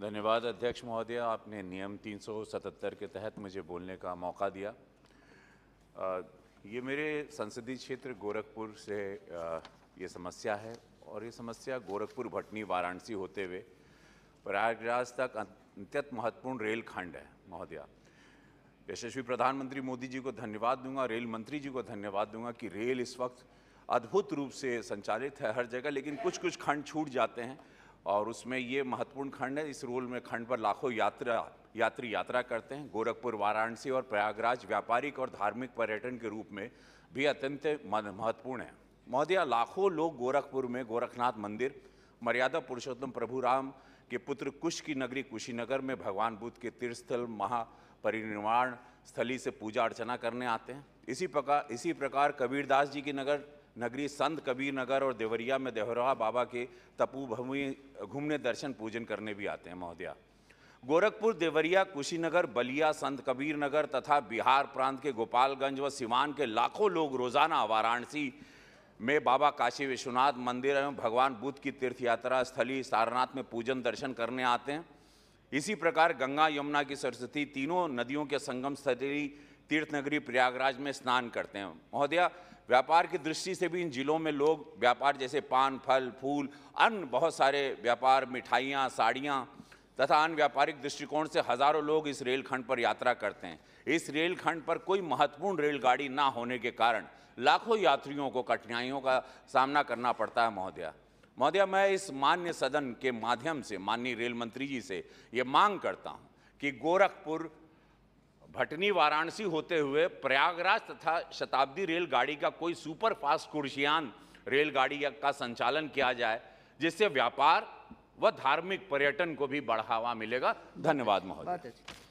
धन्यवाद अध्यक्ष महोदय आपने नियम 377 के तहत मुझे बोलने का मौका दिया आ, ये मेरे संसदीय क्षेत्र गोरखपुर से आ, ये समस्या है और ये समस्या गोरखपुर भटनी वाराणसी होते हुए प्रयागराज तक अत्यंत महत्वपूर्ण रेल खंड है महोदया यशस्वी प्रधानमंत्री मोदी जी को धन्यवाद दूंगा रेल मंत्री जी को धन्यवाद दूंगा कि रेल इस वक्त अद्भुत रूप से संचालित है हर जगह लेकिन कुछ कुछ खंड छूट जाते हैं और उसमें ये महत्वपूर्ण खंड है इस रोल में खंड पर लाखों यात्रा यात्री यात्रा करते हैं गोरखपुर वाराणसी और प्रयागराज व्यापारिक और धार्मिक पर्यटन के रूप में भी अत्यंत महत्वपूर्ण है महोदया लाखों लोग गोरखपुर में गोरखनाथ मंदिर मर्यादा पुरुषोत्तम प्रभु राम के पुत्र कुश की नगरी कुशीनगर में भगवान बुद्ध के तीर्थस्थल महापरिनिर्वाण स्थली से पूजा अर्चना करने आते हैं इसी प्रकार इसी प्रकार कबीरदास जी की नगर नगरी संत कबीर नगर और देवरिया में देहरा बाबा के तपोभूमि घूमने दर्शन पूजन करने भी आते हैं महोदया गोरखपुर देवरिया कुशीनगर बलिया संत कबीर नगर तथा बिहार प्रांत के गोपालगंज व सिवान के लाखों लोग रोजाना वाराणसी में बाबा काशी विश्वनाथ मंदिर एवं भगवान बुद्ध की तीर्थ यात्रा स्थली सारनाथ में पूजन दर्शन करने आते हैं इसी प्रकार गंगा यमुना की सरस्वती तीनों नदियों के संगम स्थली तीर्थ नगरी प्रयागराज में स्नान करते हैं महोदया व्यापार की दृष्टि से भी इन जिलों में लोग व्यापार जैसे पान फल फूल अन्य बहुत सारे व्यापार मिठाइयाँ साड़ियाँ तथा अन्य व्यापारिक दृष्टिकोण से हजारों लोग इस रेलखंड पर यात्रा करते हैं इस रेलखंड पर कोई महत्वपूर्ण रेलगाड़ी ना होने के कारण लाखों यात्रियों को कठिनाइयों का सामना करना पड़ता है महोदया महोदया मैं इस मान्य सदन के माध्यम से माननीय रेल मंत्री जी से ये मांग करता हूँ कि गोरखपुर भटनी वाराणसी होते हुए प्रयागराज तथा शताब्दी रेलगाड़ी का कोई सुपर फास्ट कुर्सियान रेलगाड़ी का संचालन किया जाए जिससे व्यापार व धार्मिक पर्यटन को भी बढ़ावा मिलेगा धन्यवाद महोदय